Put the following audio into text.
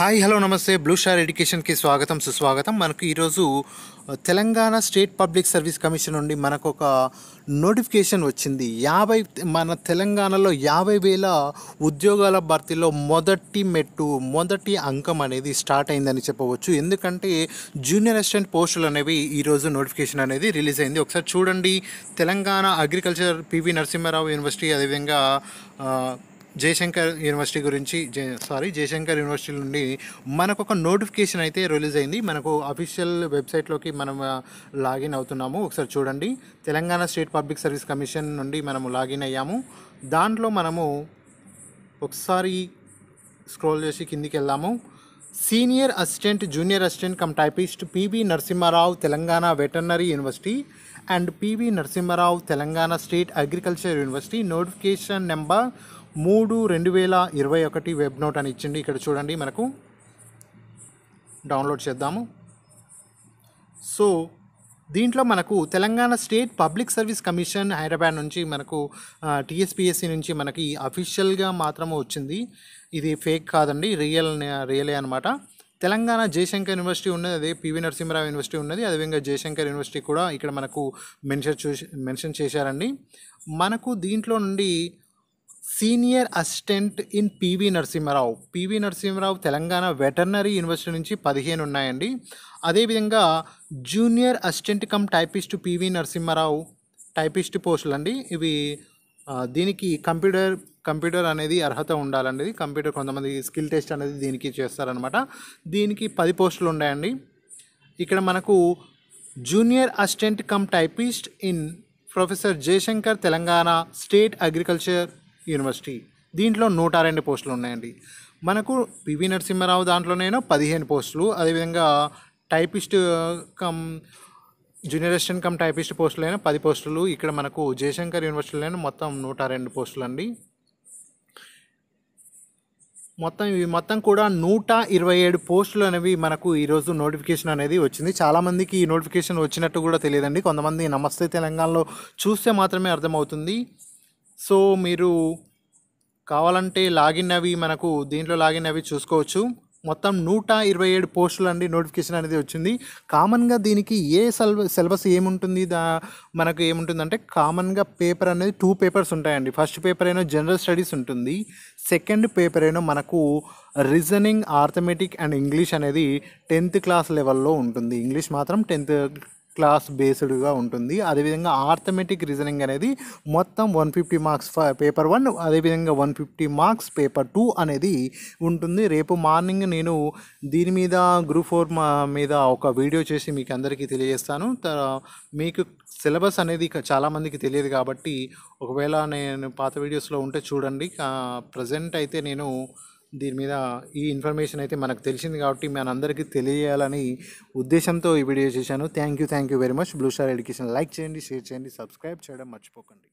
hi hello నమస్తే blue star ఎడ్యుకేషన్కి స్వాగతం సుస్వాగతం మనకు ఈరోజు Telangana state public service commission నుండి మనకు ఒక నోటిఫికేషన్ వచ్చింది యాభై మన తెలంగాణలో యాభై వేల ఉద్యోగాల భర్తీలో మొదటి మెట్టు మొదటి అంకం అనేది స్టార్ట్ అయిందని చెప్పవచ్చు ఎందుకంటే జూనియర్ అసిస్టెంట్ పోస్టులు అనేవి ఈరోజు నోటిఫికేషన్ అనేది రిలీజ్ అయింది ఒకసారి చూడండి Telangana agriculture PV Narasimha Rao university అదేవిధంగా జయశంకర్ యూనివర్సిటీ గురించి సారీ జయశంకర్ యూనివర్సిటీ నుండి మనకు ఒక నోటిఫికేషన్ అయితే రిలీజ్ అయింది మనకు అఫీషియల్ వెబ్సైట్లోకి మనం లాగిన్ అవుతున్నాము ఒకసారి చూడండి Telangana state public service commission నుండి మనము లాగిన్ అయ్యాము దాంట్లో మనము ఒకసారి స్క్రోల్ చేసి కిందికి వెళ్ళాము senior assistant junior assistant cum typist PV Narasimha Rao Telangana veterinary university and PV Narasimha Rao Telangana state agriculture university notification number మూడు రెండు వేల ఇరవై ఒకటి వెబ్ నోట్ అని ఇచ్చింది ఇక్కడ చూడండి మనకు డౌన్లోడ్ చేద్దాము సో దీంట్లో మనకు Telangana state public service commission Hyderabad నుంచి మనకు టీఎస్పిఎస్సి నుంచి మనకి అఫీషియల్గా మాత్రమే వచ్చింది ఇది ఫేక్ కాదండి రియల్ రియలే అనమాట తెలంగాణ జయశంకర్ యూనివర్సిటీ ఉన్నది అదే పివి నరసింహరావు యూనివర్సిటీ ఉన్నది అదేవిధంగా జయశంకర్ యూనివర్సిటీ కూడా ఇక్కడ మనకు మెన్షన్ మెన్షన్ చేశారండి మనకు దీంట్లో నుండి senior assistant in PV Narasimha Rao PV Narasimha Rao Telangana veterinary university నుంచి పదిహేను ఉన్నాయండి అదేవిధంగా junior assistant cum typist PV Narasimha Rao typist పోస్టులు అండి ఇవి దీనికి కంప్యూటర్ కంప్యూటర్ అనేది అర్హత ఉండాలండి కంప్యూటర్ కొంతమంది స్కిల్ టెస్ట్ అనేది దీనికి చేస్తారనమాట దీనికి పది పోస్టులు ఉన్నాయండి ఇక్కడ మనకు junior assistant cum typist in professor Jayashankar Telangana state agriculture university దీంట్లో నూట రెండు పోస్టులు ఉన్నాయండి మనకు పివి నరసింహారావు దాంట్లోనైనా పదిహేను పోస్టులు అదేవిధంగా typist cum junior assistant cum typist పోస్టులు అయినా పది పోస్టులు ఇక్కడ మనకు జయశంకర్ యూనివర్సిటీలోనే మొత్తం నూట రెండు పోస్టులు అండి మొత్తం ఇవి మొత్తం కూడా నూట ఇరవై ఏడు పోస్టులు అనేవి మనకు ఈరోజు నోటిఫికేషన్ అనేది వచ్చింది చాలామందికి ఈ నోటిఫికేషన్ వచ్చినట్టు కూడా తెలియదండి కొంతమంది నమస్తే తెలంగాణలో చూస్తే మాత్రమే అర్థమవుతుంది సో మీరు కావాలంటే లాగిన్ అవి మనకు దీంట్లో లాగిన్ అవి చూసుకోవచ్చు మొత్తం నూట ఇరవై ఏడు పోస్టులు అండి నోటిఫికేషన్ అనేది వచ్చింది కామన్గా దీనికి ఏ సెలబ సిలబస్ ఏముంటుంది దా మనకు ఏముంటుందంటే కామన్గా పేపర్ అనేది టూ పేపర్స్ ఉంటాయండి ఫస్ట్ పేపర్ ఏమో జనరల్ స్టడీస్ ఉంటుంది సెకండ్ పేపర్ ఏమో మనకు రీజనింగ్ ఆర్థమెటిక్ అండ్ ఇంగ్లీష్ అనేది టెన్త్ క్లాస్ లెవెల్లో ఉంటుంది ఇంగ్లీష్ మాత్రం టెన్త్ క్లాస్ బేస్డ్గా ఉంటుంది అదేవిధంగా ఆర్థమెటిక్ రీజనింగ్ అనేది మొత్తం one fifty marks paper one అదేవిధంగా one fifty marks paper two అనేది ఉంటుంది రేపు మార్నింగ్ నేను దీని మీద గ్రూప్ ఫోర్ మీద ఒక వీడియో చేసి మీకు అందరికీ తెలియజేస్తాను మీకు సిలబస్ అనేది చాలామందికి తెలియదు కాబట్టి ఒకవేళ నేను పాత వీడియోస్లో ఉంటే చూడండి ప్రజెంట్ అయితే నేను దీని మీద ఈ ఇన్ఫర్మేషన్ అయితే మనకు తెలిసింది కాబట్టి మనందరికీ తెలియజేయాలని ఉద్దేశంతో ఈ వీడియో చేశాను thank you thank you very much blue star education like చేయండి షేర్ చేయండి సబ్స్క్రైబ్ చేయడం మర్చిపోకండి